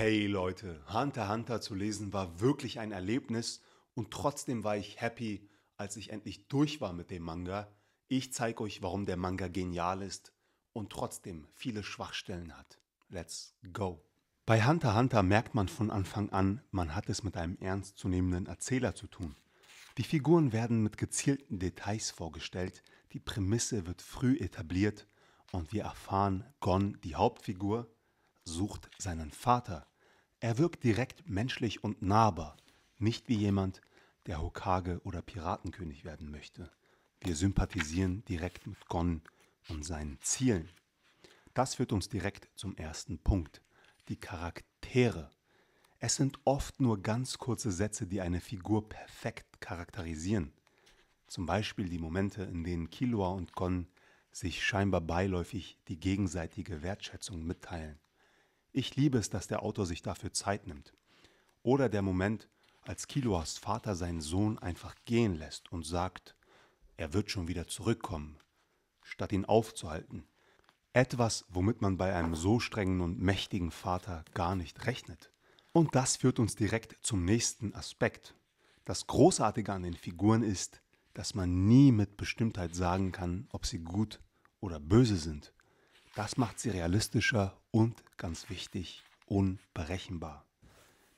Hey Leute, Hunter Hunter zu lesen war wirklich ein Erlebnis und trotzdem war ich happy, als ich endlich durch war mit dem Manga. Ich zeige euch, warum der Manga genial ist und trotzdem viele Schwachstellen hat. Let's go! Bei Hunter Hunter merkt man von Anfang an, man hat es mit einem ernstzunehmenden Erzähler zu tun. Die Figuren werden mit gezielten Details vorgestellt, die Prämisse wird früh etabliert und wir erfahren Gon, die Hauptfigur, sucht seinen Vater. Er wirkt direkt menschlich und nahbar, nicht wie jemand, der Hokage oder Piratenkönig werden möchte. Wir sympathisieren direkt mit Gon und seinen Zielen. Das führt uns direkt zum ersten Punkt, die Charaktere. Es sind oft nur ganz kurze Sätze, die eine Figur perfekt charakterisieren. Zum Beispiel die Momente, in denen Kilua und Gon sich scheinbar beiläufig die gegenseitige Wertschätzung mitteilen. Ich liebe es, dass der Autor sich dafür Zeit nimmt. Oder der Moment, als Kiloas Vater seinen Sohn einfach gehen lässt und sagt, er wird schon wieder zurückkommen, statt ihn aufzuhalten. Etwas, womit man bei einem so strengen und mächtigen Vater gar nicht rechnet. Und das führt uns direkt zum nächsten Aspekt. Das Großartige an den Figuren ist, dass man nie mit Bestimmtheit sagen kann, ob sie gut oder böse sind. Das macht sie realistischer und, ganz wichtig, unberechenbar.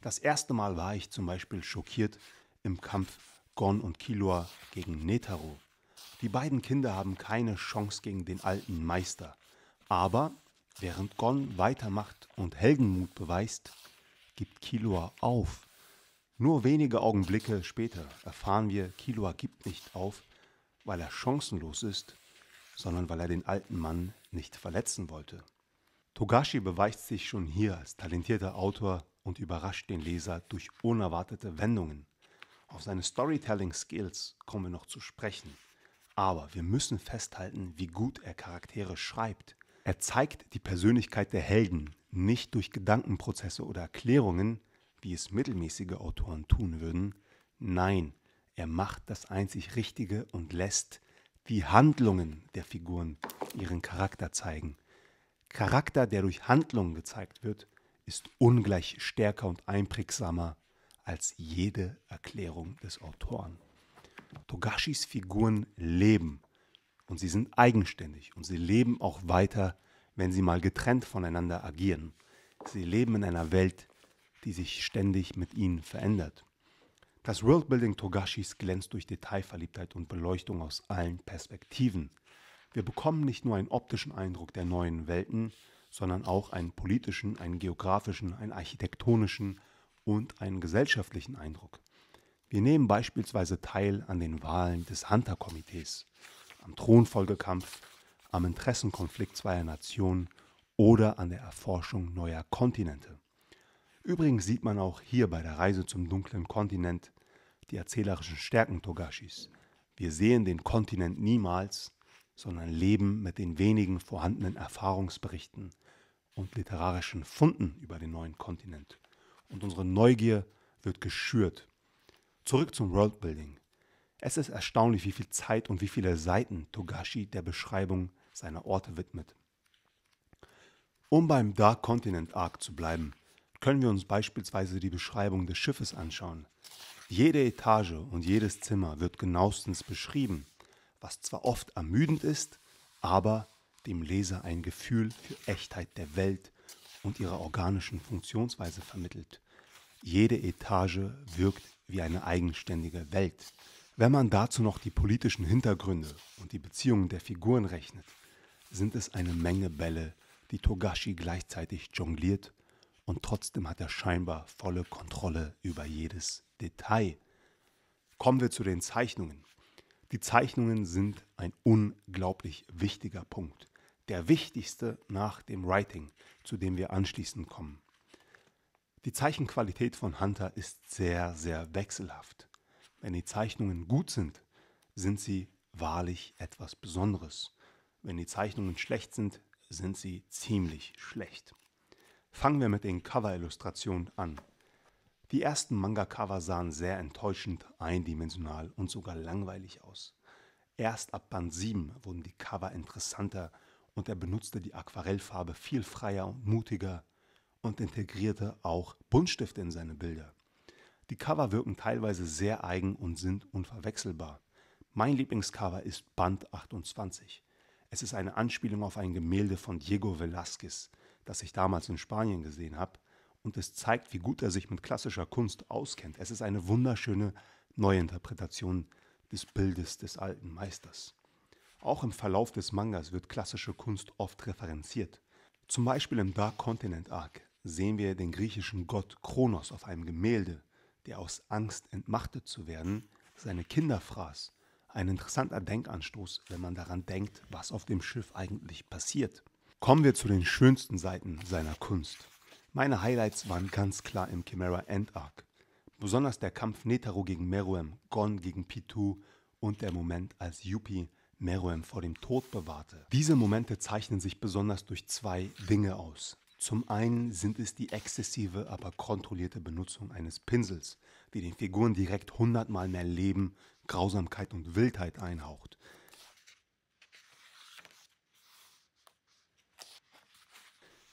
Das erste Mal war ich zum Beispiel schockiert im Kampf Gon und Kilua gegen Netaro. Die beiden Kinder haben keine Chance gegen den alten Meister. Aber während Gon weitermacht und Heldenmut beweist, gibt Kilua auf. Nur wenige Augenblicke später erfahren wir, Kilua gibt nicht auf, weil er chancenlos ist sondern weil er den alten Mann nicht verletzen wollte. Togashi beweist sich schon hier als talentierter Autor und überrascht den Leser durch unerwartete Wendungen. Auf seine Storytelling-Skills kommen wir noch zu sprechen. Aber wir müssen festhalten, wie gut er Charaktere schreibt. Er zeigt die Persönlichkeit der Helden nicht durch Gedankenprozesse oder Erklärungen, wie es mittelmäßige Autoren tun würden. Nein, er macht das einzig Richtige und lässt wie Handlungen der Figuren ihren Charakter zeigen. Charakter, der durch Handlungen gezeigt wird, ist ungleich stärker und einprägsamer als jede Erklärung des Autoren. Togashis Figuren leben und sie sind eigenständig und sie leben auch weiter, wenn sie mal getrennt voneinander agieren. Sie leben in einer Welt, die sich ständig mit ihnen verändert. Das Worldbuilding Togashis glänzt durch Detailverliebtheit und Beleuchtung aus allen Perspektiven. Wir bekommen nicht nur einen optischen Eindruck der neuen Welten, sondern auch einen politischen, einen geografischen, einen architektonischen und einen gesellschaftlichen Eindruck. Wir nehmen beispielsweise teil an den Wahlen des Hunter-Komitees, am Thronfolgekampf, am Interessenkonflikt zweier Nationen oder an der Erforschung neuer Kontinente. Übrigens sieht man auch hier bei der Reise zum dunklen Kontinent die erzählerischen Stärken Togashis. Wir sehen den Kontinent niemals, sondern leben mit den wenigen vorhandenen Erfahrungsberichten und literarischen Funden über den neuen Kontinent. Und unsere Neugier wird geschürt. Zurück zum Worldbuilding. Es ist erstaunlich, wie viel Zeit und wie viele Seiten Togashi der Beschreibung seiner Orte widmet. Um beim Dark Continent Arc zu bleiben, können wir uns beispielsweise die Beschreibung des Schiffes anschauen. Jede Etage und jedes Zimmer wird genauestens beschrieben, was zwar oft ermüdend ist, aber dem Leser ein Gefühl für Echtheit der Welt und ihrer organischen Funktionsweise vermittelt. Jede Etage wirkt wie eine eigenständige Welt. Wenn man dazu noch die politischen Hintergründe und die Beziehungen der Figuren rechnet, sind es eine Menge Bälle, die Togashi gleichzeitig jongliert und trotzdem hat er scheinbar volle Kontrolle über jedes Detail. Kommen wir zu den Zeichnungen. Die Zeichnungen sind ein unglaublich wichtiger Punkt. Der wichtigste nach dem Writing, zu dem wir anschließend kommen. Die Zeichenqualität von Hunter ist sehr, sehr wechselhaft. Wenn die Zeichnungen gut sind, sind sie wahrlich etwas Besonderes. Wenn die Zeichnungen schlecht sind, sind sie ziemlich schlecht. Fangen wir mit den Cover-Illustrationen an. Die ersten Manga-Cover sahen sehr enttäuschend, eindimensional und sogar langweilig aus. Erst ab Band 7 wurden die Cover interessanter und er benutzte die Aquarellfarbe viel freier und mutiger und integrierte auch Buntstifte in seine Bilder. Die Cover wirken teilweise sehr eigen und sind unverwechselbar. Mein Lieblingscover ist Band 28. Es ist eine Anspielung auf ein Gemälde von Diego Velázquez, das ich damals in Spanien gesehen habe. Und es zeigt, wie gut er sich mit klassischer Kunst auskennt. Es ist eine wunderschöne Neuinterpretation des Bildes des alten Meisters. Auch im Verlauf des Mangas wird klassische Kunst oft referenziert. Zum Beispiel im Dark Continent Arc sehen wir den griechischen Gott Kronos auf einem Gemälde, der aus Angst entmachtet zu werden, seine Kinder fraß. Ein interessanter Denkanstoß, wenn man daran denkt, was auf dem Schiff eigentlich passiert. Kommen wir zu den schönsten Seiten seiner Kunst. Meine Highlights waren ganz klar im Chimera End Arc. Besonders der Kampf Netaro gegen Meruem, Gon gegen Pitu und der Moment, als Yuppie Meruem vor dem Tod bewahrte. Diese Momente zeichnen sich besonders durch zwei Dinge aus. Zum einen sind es die exzessive, aber kontrollierte Benutzung eines Pinsels, die den Figuren direkt hundertmal mehr Leben, Grausamkeit und Wildheit einhaucht.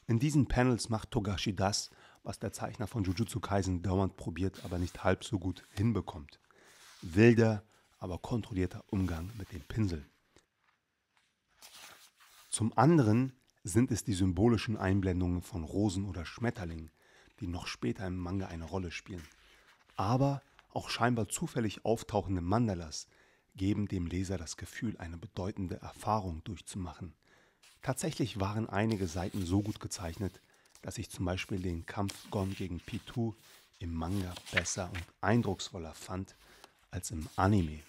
In diesen Panels macht Togashi das, was der Zeichner von Jujutsu Kaisen dauernd probiert, aber nicht halb so gut hinbekommt. Wilder, aber kontrollierter Umgang mit dem Pinsel. Zum anderen sind es die symbolischen Einblendungen von Rosen oder Schmetterlingen, die noch später im Manga eine Rolle spielen. Aber auch scheinbar zufällig auftauchende Mandalas geben dem Leser das Gefühl, eine bedeutende Erfahrung durchzumachen – Tatsächlich waren einige Seiten so gut gezeichnet, dass ich zum Beispiel den Kampf Gon gegen Pitu im Manga besser und eindrucksvoller fand als im Anime.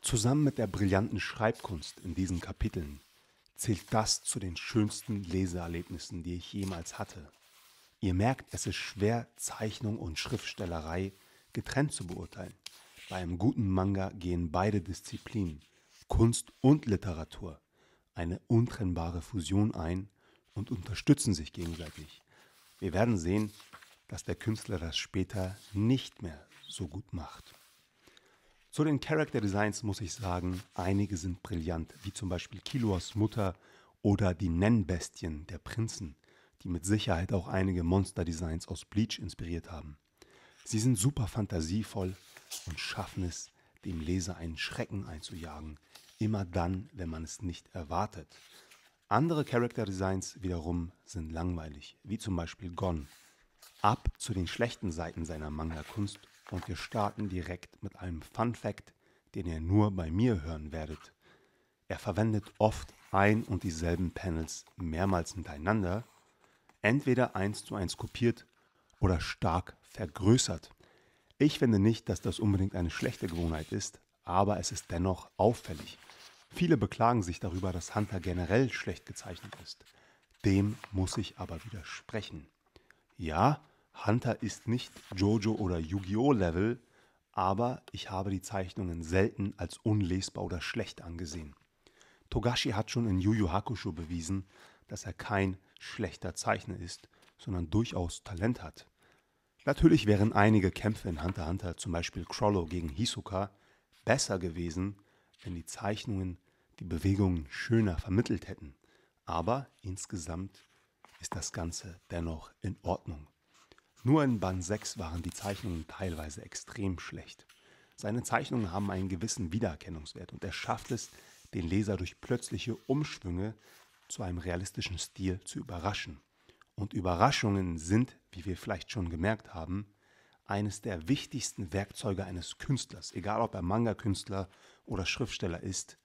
Zusammen mit der brillanten Schreibkunst in diesen Kapiteln zählt das zu den schönsten Leseerlebnissen, die ich jemals hatte. Ihr merkt, es ist schwer, Zeichnung und Schriftstellerei getrennt zu beurteilen. Bei einem guten Manga gehen beide Disziplinen, Kunst und Literatur, eine untrennbare Fusion ein und unterstützen sich gegenseitig. Wir werden sehen, dass der Künstler das später nicht mehr so gut macht. Zu den Character Designs muss ich sagen, einige sind brillant, wie zum Beispiel Kiluas Mutter oder die Nennbestien der Prinzen, die mit Sicherheit auch einige Monster-Designs aus Bleach inspiriert haben. Sie sind super fantasievoll und schaffen es, dem Leser einen Schrecken einzujagen, immer dann, wenn man es nicht erwartet. Andere Character Designs wiederum sind langweilig, wie zum Beispiel Gon. Ab zu den schlechten Seiten seiner Manga-Kunst und wir starten direkt mit einem Fun Fact, den ihr nur bei mir hören werdet. Er verwendet oft ein und dieselben Panels mehrmals hintereinander, entweder eins zu eins kopiert oder stark vergrößert. Ich finde nicht, dass das unbedingt eine schlechte Gewohnheit ist, aber es ist dennoch auffällig. Viele beklagen sich darüber, dass Hunter generell schlecht gezeichnet ist. Dem muss ich aber widersprechen. Ja, Hunter ist nicht Jojo oder Yu-Gi-Oh! Level, aber ich habe die Zeichnungen selten als unlesbar oder schlecht angesehen. Togashi hat schon in Yu Yu Hakusho bewiesen, dass er kein schlechter Zeichner ist, sondern durchaus Talent hat. Natürlich wären einige Kämpfe in Hunter x Hunter, zum Beispiel Crollo gegen Hisoka, besser gewesen, wenn die Zeichnungen die Bewegungen schöner vermittelt hätten. Aber insgesamt ist das Ganze dennoch in Ordnung. Nur in Band 6 waren die Zeichnungen teilweise extrem schlecht. Seine Zeichnungen haben einen gewissen Wiedererkennungswert und er schafft es, den Leser durch plötzliche Umschwünge zu einem realistischen Stil zu überraschen. Und Überraschungen sind, wie wir vielleicht schon gemerkt haben, eines der wichtigsten Werkzeuge eines Künstlers, egal ob er Manga-Künstler oder Schriftsteller ist.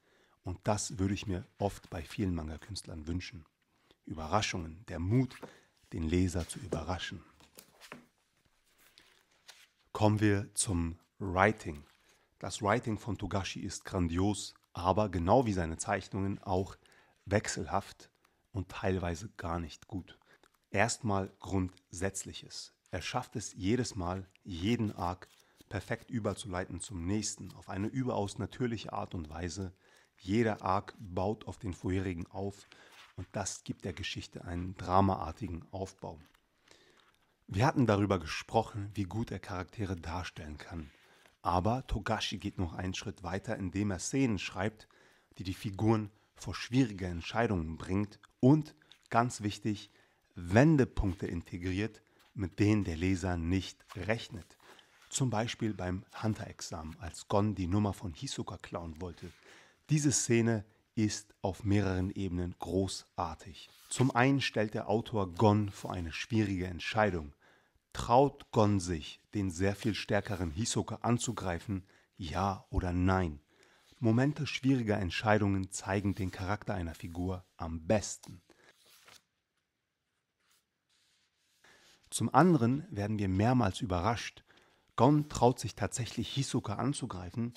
Und das würde ich mir oft bei vielen Manga-Künstlern wünschen. Überraschungen, der Mut, den Leser zu überraschen. Kommen wir zum Writing. Das Writing von Togashi ist grandios, aber genau wie seine Zeichnungen auch wechselhaft und teilweise gar nicht gut. Erstmal Grundsätzliches. Er schafft es jedes Mal, jeden Arc perfekt überzuleiten zum nächsten, auf eine überaus natürliche Art und Weise. Jeder Arc baut auf den vorherigen auf und das gibt der Geschichte einen dramaartigen Aufbau. Wir hatten darüber gesprochen, wie gut er Charaktere darstellen kann. Aber Togashi geht noch einen Schritt weiter, indem er Szenen schreibt, die die Figuren vor schwierige Entscheidungen bringt und, ganz wichtig, Wendepunkte integriert, mit denen der Leser nicht rechnet. Zum Beispiel beim Hunter-Examen, als Gon die Nummer von Hisoka klauen wollte. Diese Szene ist auf mehreren Ebenen großartig. Zum einen stellt der Autor Gon vor eine schwierige Entscheidung. Traut Gon sich, den sehr viel stärkeren Hisoka anzugreifen, ja oder nein? Momente schwieriger Entscheidungen zeigen den Charakter einer Figur am besten. Zum anderen werden wir mehrmals überrascht. Gon traut sich tatsächlich Hisoka anzugreifen,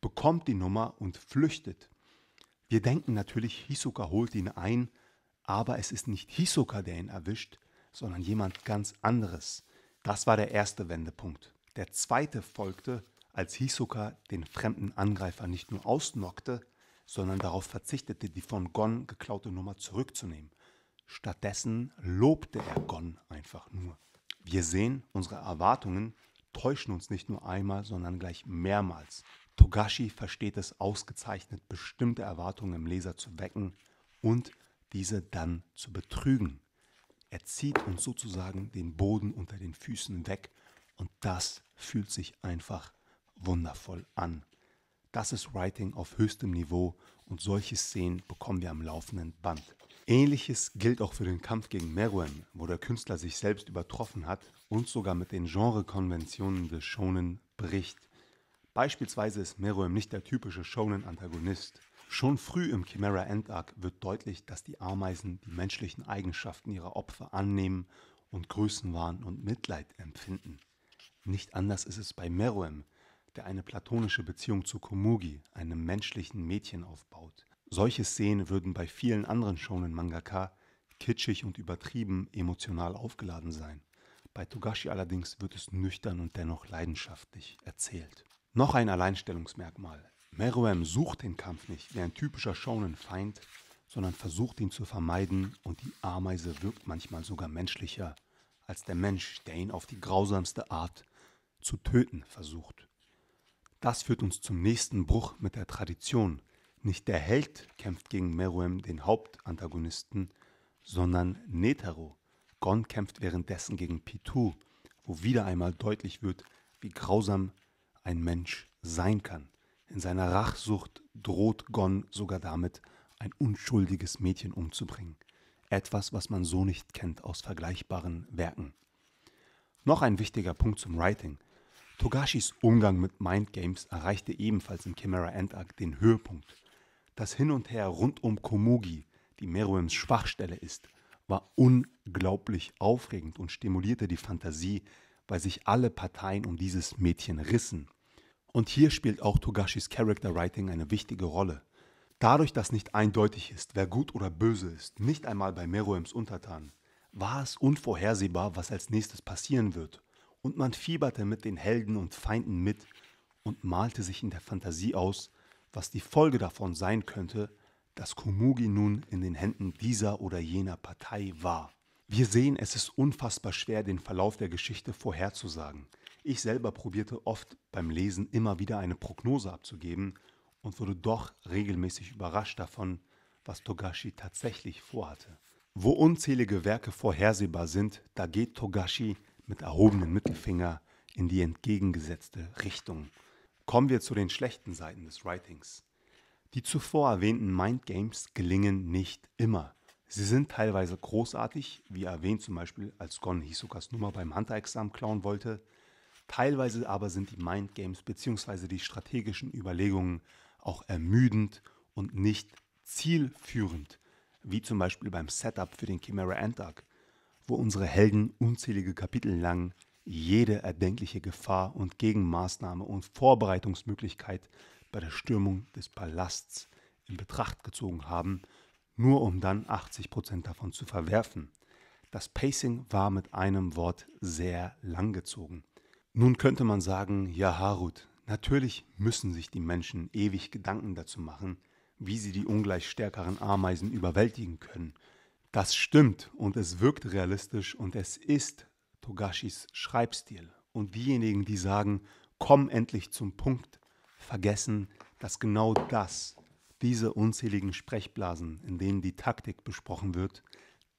bekommt die Nummer und flüchtet. Wir denken natürlich, Hisoka holt ihn ein, aber es ist nicht Hisoka, der ihn erwischt, sondern jemand ganz anderes. Das war der erste Wendepunkt. Der zweite folgte, als Hisoka den fremden Angreifer nicht nur ausnockte, sondern darauf verzichtete, die von Gon geklaute Nummer zurückzunehmen. Stattdessen lobte er Gon einfach nur. Wir sehen, unsere Erwartungen täuschen uns nicht nur einmal, sondern gleich mehrmals. Togashi versteht es ausgezeichnet, bestimmte Erwartungen im Leser zu wecken und diese dann zu betrügen. Er zieht uns sozusagen den Boden unter den Füßen weg und das fühlt sich einfach wundervoll an. Das ist Writing auf höchstem Niveau und solche Szenen bekommen wir am laufenden Band. Ähnliches gilt auch für den Kampf gegen Meruem, wo der Künstler sich selbst übertroffen hat und sogar mit den Genrekonventionen des Shonen bricht. Beispielsweise ist Meruem nicht der typische Shonen-Antagonist. Schon früh im Chimera End Arc wird deutlich, dass die Ameisen die menschlichen Eigenschaften ihrer Opfer annehmen und Größenwahn und Mitleid empfinden. Nicht anders ist es bei Meruem, der eine platonische Beziehung zu Komugi, einem menschlichen Mädchen, aufbaut solche Szenen würden bei vielen anderen Shounen-Mangaka kitschig und übertrieben emotional aufgeladen sein. Bei Togashi allerdings wird es nüchtern und dennoch leidenschaftlich erzählt. Noch ein Alleinstellungsmerkmal. Meruem sucht den Kampf nicht wie ein typischer Shonen-Feind, sondern versucht ihn zu vermeiden und die Ameise wirkt manchmal sogar menschlicher als der Mensch, der ihn auf die grausamste Art zu töten versucht. Das führt uns zum nächsten Bruch mit der Tradition, nicht der Held kämpft gegen Meruem, den Hauptantagonisten, sondern Netero. Gon kämpft währenddessen gegen Pitu, wo wieder einmal deutlich wird, wie grausam ein Mensch sein kann. In seiner Rachsucht droht Gon sogar damit, ein unschuldiges Mädchen umzubringen. Etwas, was man so nicht kennt aus vergleichbaren Werken. Noch ein wichtiger Punkt zum Writing. Togashis Umgang mit Mind Games erreichte ebenfalls in Chimera End Arc den Höhepunkt. Das Hin und Her rund um Komugi, die Meruems Schwachstelle ist, war unglaublich aufregend und stimulierte die Fantasie, weil sich alle Parteien um dieses Mädchen rissen. Und hier spielt auch Togashis Character Writing eine wichtige Rolle. Dadurch, dass nicht eindeutig ist, wer gut oder böse ist, nicht einmal bei Meruems Untertanen, war es unvorhersehbar, was als nächstes passieren wird. Und man fieberte mit den Helden und Feinden mit und malte sich in der Fantasie aus, was die Folge davon sein könnte, dass Komugi nun in den Händen dieser oder jener Partei war. Wir sehen, es ist unfassbar schwer, den Verlauf der Geschichte vorherzusagen. Ich selber probierte oft beim Lesen immer wieder eine Prognose abzugeben und wurde doch regelmäßig überrascht davon, was Togashi tatsächlich vorhatte. Wo unzählige Werke vorhersehbar sind, da geht Togashi mit erhobenem Mittelfinger in die entgegengesetzte Richtung. Kommen wir zu den schlechten Seiten des Writings. Die zuvor erwähnten Mind Games gelingen nicht immer. Sie sind teilweise großartig, wie erwähnt zum Beispiel, als Gon Hisokas Nummer beim Hunter-Examen klauen wollte. Teilweise aber sind die Mind Games bzw. die strategischen Überlegungen auch ermüdend und nicht zielführend, wie zum Beispiel beim Setup für den Chimera Antark, wo unsere Helden unzählige Kapitel lang jede erdenkliche Gefahr und Gegenmaßnahme und Vorbereitungsmöglichkeit bei der Stürmung des Palasts in Betracht gezogen haben, nur um dann 80 Prozent davon zu verwerfen. Das Pacing war mit einem Wort sehr langgezogen. Nun könnte man sagen, ja Harut, natürlich müssen sich die Menschen ewig Gedanken dazu machen, wie sie die ungleich stärkeren Ameisen überwältigen können. Das stimmt und es wirkt realistisch und es ist Togashis Schreibstil und diejenigen, die sagen, komm endlich zum Punkt, vergessen, dass genau das, diese unzähligen Sprechblasen, in denen die Taktik besprochen wird,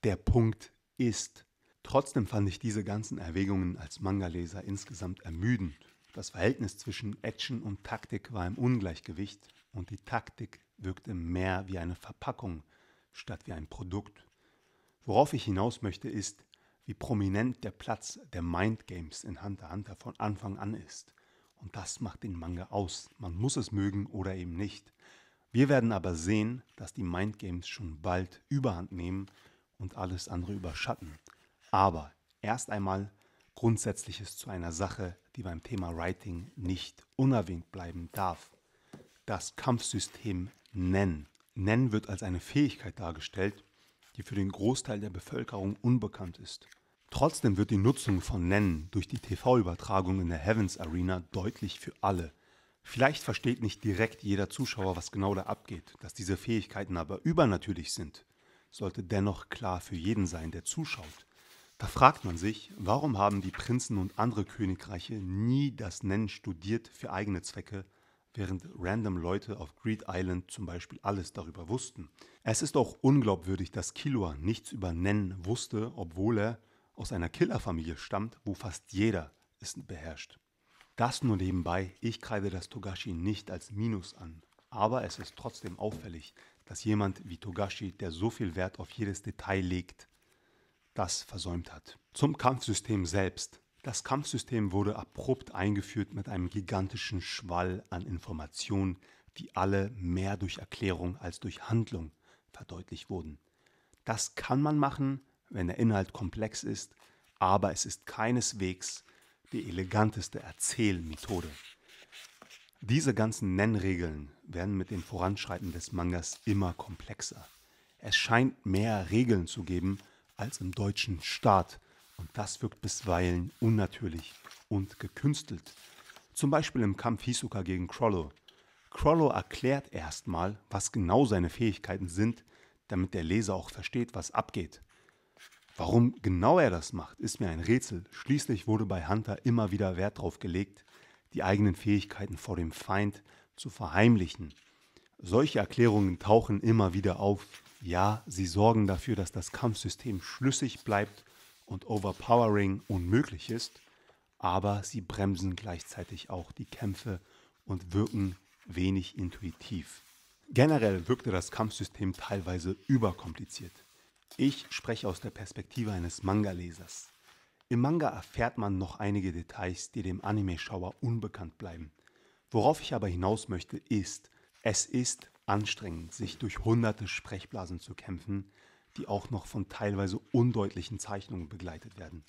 der Punkt ist. Trotzdem fand ich diese ganzen Erwägungen als Manga-Leser insgesamt ermüdend. Das Verhältnis zwischen Action und Taktik war im Ungleichgewicht und die Taktik wirkte mehr wie eine Verpackung statt wie ein Produkt. Worauf ich hinaus möchte ist, wie prominent der Platz der Mind Games in Hunter Hunter von Anfang an ist. Und das macht den Manga aus. Man muss es mögen oder eben nicht. Wir werden aber sehen, dass die Mind Games schon bald überhand nehmen und alles andere überschatten. Aber erst einmal Grundsätzliches zu einer Sache, die beim Thema Writing nicht unerwähnt bleiben darf. Das Kampfsystem Nen. Nen wird als eine Fähigkeit dargestellt, die für den Großteil der Bevölkerung unbekannt ist. Trotzdem wird die Nutzung von Nennen durch die TV-Übertragung in der Heavens Arena deutlich für alle. Vielleicht versteht nicht direkt jeder Zuschauer, was genau da abgeht, dass diese Fähigkeiten aber übernatürlich sind, sollte dennoch klar für jeden sein, der zuschaut. Da fragt man sich, warum haben die Prinzen und andere Königreiche nie das Nennen studiert für eigene Zwecke, während random Leute auf Greed Island zum Beispiel alles darüber wussten. Es ist auch unglaubwürdig, dass Killua nichts über Nen wusste, obwohl er aus einer Killerfamilie stammt, wo fast jeder es beherrscht. Das nur nebenbei, ich kreide das Togashi nicht als Minus an. Aber es ist trotzdem auffällig, dass jemand wie Togashi, der so viel Wert auf jedes Detail legt, das versäumt hat. Zum Kampfsystem selbst. Das Kampfsystem wurde abrupt eingeführt mit einem gigantischen Schwall an Informationen, die alle mehr durch Erklärung als durch Handlung verdeutlicht wurden. Das kann man machen, wenn der Inhalt komplex ist, aber es ist keineswegs die eleganteste Erzählmethode. Diese ganzen Nennregeln werden mit dem Voranschreiten des Mangas immer komplexer. Es scheint mehr Regeln zu geben, als im deutschen Staat und das wirkt bisweilen unnatürlich und gekünstelt. Zum Beispiel im Kampf Hisuka gegen Crollo. Crollo erklärt erstmal, was genau seine Fähigkeiten sind, damit der Leser auch versteht, was abgeht. Warum genau er das macht, ist mir ein Rätsel. Schließlich wurde bei Hunter immer wieder Wert darauf gelegt, die eigenen Fähigkeiten vor dem Feind zu verheimlichen. Solche Erklärungen tauchen immer wieder auf. Ja, sie sorgen dafür, dass das Kampfsystem schlüssig bleibt und Overpowering unmöglich ist, aber sie bremsen gleichzeitig auch die Kämpfe und wirken wenig intuitiv. Generell wirkte das Kampfsystem teilweise überkompliziert. Ich spreche aus der Perspektive eines Manga-Lesers. Im Manga erfährt man noch einige Details, die dem Anime-Schauer unbekannt bleiben. Worauf ich aber hinaus möchte ist, es ist anstrengend, sich durch hunderte Sprechblasen zu kämpfen, die auch noch von teilweise undeutlichen Zeichnungen begleitet werden.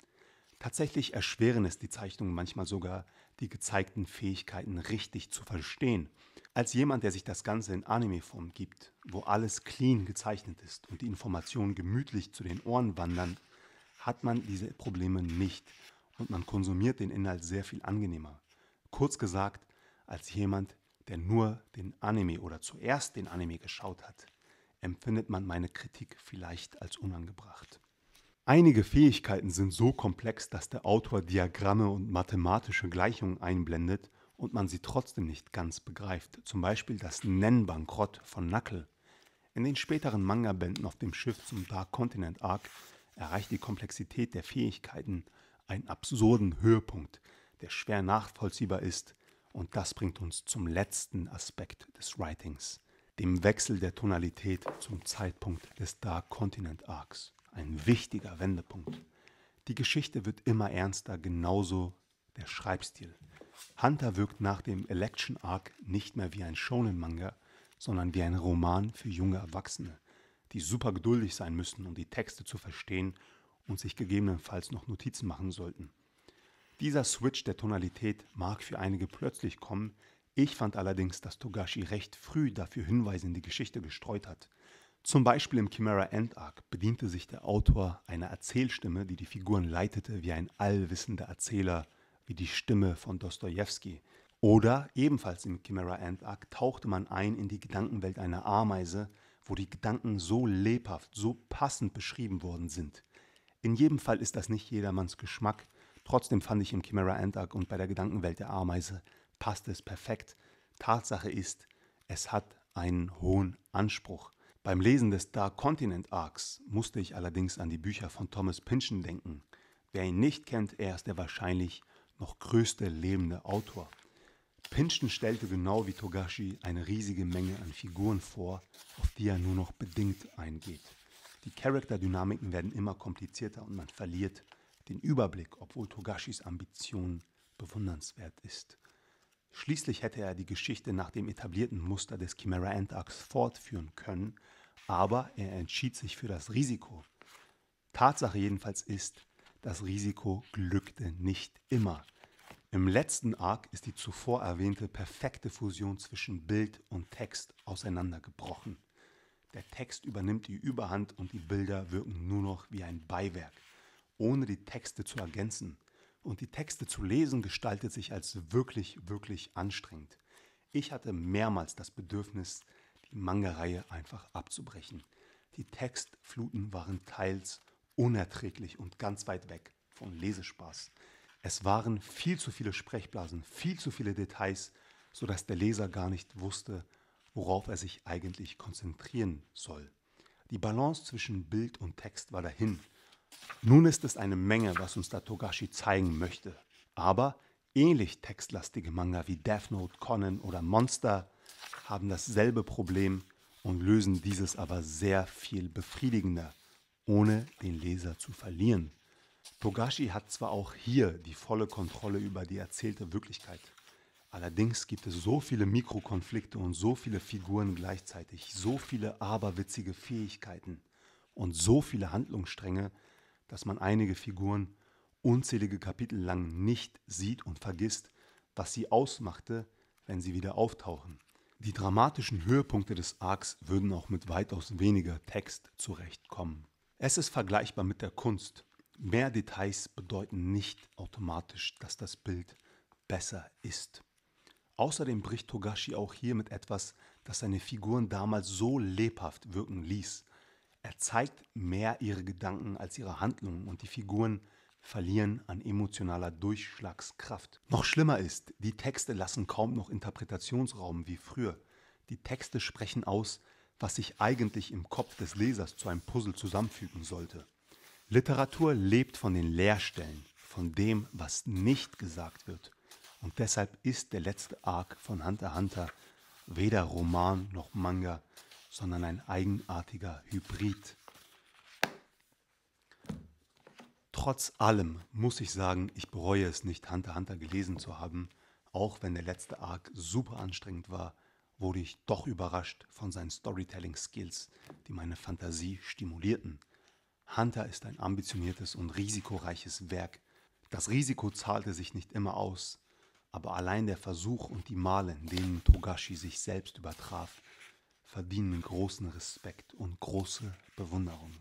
Tatsächlich erschweren es die Zeichnungen manchmal sogar, die gezeigten Fähigkeiten richtig zu verstehen. Als jemand, der sich das Ganze in Anime-Form gibt, wo alles clean gezeichnet ist und die Informationen gemütlich zu den Ohren wandern, hat man diese Probleme nicht und man konsumiert den Inhalt sehr viel angenehmer. Kurz gesagt, als jemand, der nur den Anime oder zuerst den Anime geschaut hat empfindet man meine Kritik vielleicht als unangebracht. Einige Fähigkeiten sind so komplex, dass der Autor Diagramme und mathematische Gleichungen einblendet und man sie trotzdem nicht ganz begreift. Zum Beispiel das Nennbankrott von Knuckle. In den späteren Manga-Bänden auf dem Schiff zum Dark Continent Arc erreicht die Komplexität der Fähigkeiten einen absurden Höhepunkt, der schwer nachvollziehbar ist, und das bringt uns zum letzten Aspekt des Writings, dem Wechsel der Tonalität zum Zeitpunkt des Dark Continent Arcs. Ein wichtiger Wendepunkt. Die Geschichte wird immer ernster, genauso der Schreibstil. Hunter wirkt nach dem Election Arc nicht mehr wie ein Shonen-Manga, sondern wie ein Roman für junge Erwachsene, die super geduldig sein müssen, um die Texte zu verstehen und sich gegebenenfalls noch Notizen machen sollten. Dieser Switch der Tonalität mag für einige plötzlich kommen, ich fand allerdings, dass Togashi recht früh dafür Hinweise in die Geschichte gestreut hat. Zum Beispiel im Chimera End Arc bediente sich der Autor einer Erzählstimme, die die Figuren leitete wie ein allwissender Erzähler, wie die Stimme von Dostojewski. Oder ebenfalls im Chimera End Arc tauchte man ein in die Gedankenwelt einer Ameise, wo die Gedanken so lebhaft, so passend beschrieben worden sind. In jedem Fall ist das nicht jedermanns Geschmack, trotzdem fand ich im Chimera End Arc und bei der Gedankenwelt der Ameise passt es perfekt. Tatsache ist, es hat einen hohen Anspruch. Beim Lesen des Dark Continent Arcs musste ich allerdings an die Bücher von Thomas Pynchon denken. Wer ihn nicht kennt, er ist der wahrscheinlich noch größte lebende Autor. Pynchon stellte genau wie Togashi eine riesige Menge an Figuren vor, auf die er nur noch bedingt eingeht. Die Charakterdynamiken werden immer komplizierter und man verliert den Überblick, obwohl Togashis Ambition bewundernswert ist. Schließlich hätte er die Geschichte nach dem etablierten Muster des Chimera ant fortführen können, aber er entschied sich für das Risiko. Tatsache jedenfalls ist, das Risiko glückte nicht immer. Im letzten Arc ist die zuvor erwähnte perfekte Fusion zwischen Bild und Text auseinandergebrochen. Der Text übernimmt die Überhand und die Bilder wirken nur noch wie ein Beiwerk, ohne die Texte zu ergänzen und die Texte zu lesen gestaltet sich als wirklich, wirklich anstrengend. Ich hatte mehrmals das Bedürfnis, die Manga-Reihe einfach abzubrechen. Die Textfluten waren teils unerträglich und ganz weit weg vom Lesespaß. Es waren viel zu viele Sprechblasen, viel zu viele Details, sodass der Leser gar nicht wusste, worauf er sich eigentlich konzentrieren soll. Die Balance zwischen Bild und Text war dahin. Nun ist es eine Menge, was uns da Togashi zeigen möchte. Aber ähnlich textlastige Manga wie Death Note, Conan oder Monster haben dasselbe Problem und lösen dieses aber sehr viel befriedigender, ohne den Leser zu verlieren. Togashi hat zwar auch hier die volle Kontrolle über die erzählte Wirklichkeit, allerdings gibt es so viele Mikrokonflikte und so viele Figuren gleichzeitig, so viele aberwitzige Fähigkeiten und so viele Handlungsstränge, dass man einige Figuren unzählige Kapitel lang nicht sieht und vergisst, was sie ausmachte, wenn sie wieder auftauchen. Die dramatischen Höhepunkte des Arcs würden auch mit weitaus weniger Text zurechtkommen. Es ist vergleichbar mit der Kunst. Mehr Details bedeuten nicht automatisch, dass das Bild besser ist. Außerdem bricht Togashi auch hier mit etwas, das seine Figuren damals so lebhaft wirken ließ. Er zeigt mehr ihre Gedanken als ihre Handlungen und die Figuren verlieren an emotionaler Durchschlagskraft. Noch schlimmer ist, die Texte lassen kaum noch Interpretationsraum wie früher. Die Texte sprechen aus, was sich eigentlich im Kopf des Lesers zu einem Puzzle zusammenfügen sollte. Literatur lebt von den Leerstellen, von dem, was nicht gesagt wird. Und deshalb ist der letzte Arc von Hunter x Hunter weder Roman noch Manga, sondern ein eigenartiger Hybrid. Trotz allem muss ich sagen, ich bereue es nicht, Hunter Hunter gelesen zu haben. Auch wenn der letzte Arc super anstrengend war, wurde ich doch überrascht von seinen Storytelling-Skills, die meine Fantasie stimulierten. Hunter ist ein ambitioniertes und risikoreiches Werk. Das Risiko zahlte sich nicht immer aus, aber allein der Versuch und die Male, in denen Togashi sich selbst übertraf, verdienen großen Respekt und große Bewunderung.